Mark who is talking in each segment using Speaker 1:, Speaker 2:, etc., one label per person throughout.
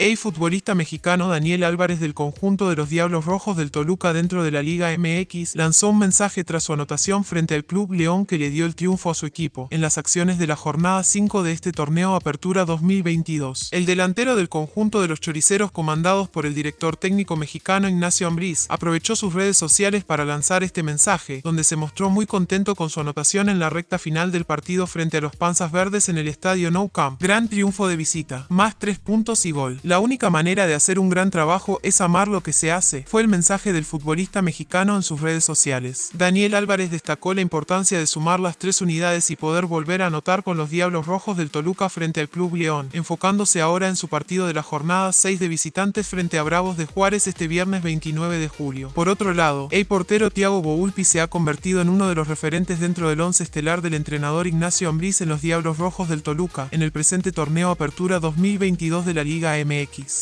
Speaker 1: El futbolista mexicano Daniel Álvarez del conjunto de los Diablos Rojos del Toluca dentro de la Liga MX lanzó un mensaje tras su anotación frente al Club León que le dio el triunfo a su equipo en las acciones de la jornada 5 de este torneo Apertura 2022. El delantero del conjunto de los choriceros comandados por el director técnico mexicano Ignacio Ambriz aprovechó sus redes sociales para lanzar este mensaje, donde se mostró muy contento con su anotación en la recta final del partido frente a los Panzas Verdes en el estadio Nou Camp. Gran triunfo de visita, más 3 puntos y gol. La única manera de hacer un gran trabajo es amar lo que se hace, fue el mensaje del futbolista mexicano en sus redes sociales. Daniel Álvarez destacó la importancia de sumar las tres unidades y poder volver a anotar con los Diablos Rojos del Toluca frente al Club León, enfocándose ahora en su partido de la jornada 6 de visitantes frente a Bravos de Juárez este viernes 29 de julio. Por otro lado, el portero Thiago Boulpi se ha convertido en uno de los referentes dentro del once estelar del entrenador Ignacio Ambriz en los Diablos Rojos del Toluca, en el presente torneo Apertura 2022 de la Liga M.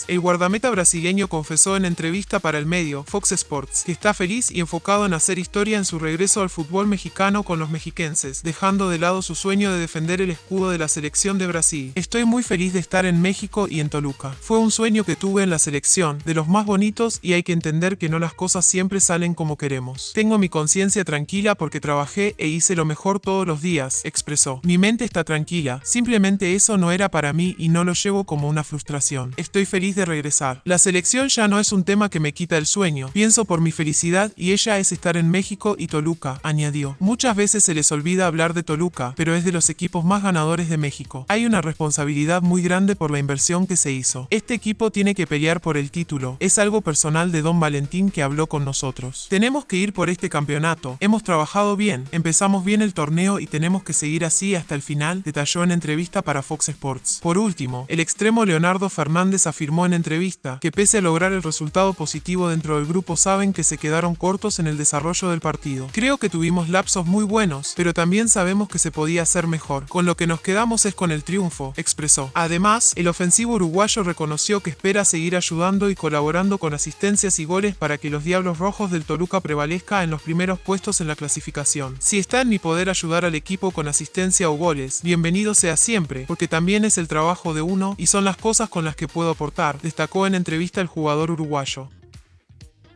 Speaker 1: El guardameta brasileño confesó en entrevista para el medio Fox Sports que está feliz y enfocado en hacer historia en su regreso al fútbol mexicano con los mexiquenses, dejando de lado su sueño de defender el escudo de la selección de Brasil. Estoy muy feliz de estar en México y en Toluca. Fue un sueño que tuve en la selección, de los más bonitos y hay que entender que no las cosas siempre salen como queremos. Tengo mi conciencia tranquila porque trabajé e hice lo mejor todos los días, expresó. Mi mente está tranquila, simplemente eso no era para mí y no lo llevo como una frustración estoy feliz de regresar. La selección ya no es un tema que me quita el sueño. Pienso por mi felicidad y ella es estar en México y Toluca, añadió. Muchas veces se les olvida hablar de Toluca, pero es de los equipos más ganadores de México. Hay una responsabilidad muy grande por la inversión que se hizo. Este equipo tiene que pelear por el título. Es algo personal de Don Valentín que habló con nosotros. Tenemos que ir por este campeonato. Hemos trabajado bien, empezamos bien el torneo y tenemos que seguir así hasta el final, detalló en entrevista para Fox Sports. Por último, el extremo Leonardo Fernández afirmó en entrevista que pese a lograr el resultado positivo dentro del grupo saben que se quedaron cortos en el desarrollo del partido. Creo que tuvimos lapsos muy buenos, pero también sabemos que se podía hacer mejor. Con lo que nos quedamos es con el triunfo, expresó. Además, el ofensivo uruguayo reconoció que espera seguir ayudando y colaborando con asistencias y goles para que los Diablos Rojos del Toluca prevalezca en los primeros puestos en la clasificación. Si está en mi poder ayudar al equipo con asistencia o goles, bienvenido sea siempre, porque también es el trabajo de uno y son las cosas con las que puedo aportar, destacó en entrevista el jugador uruguayo.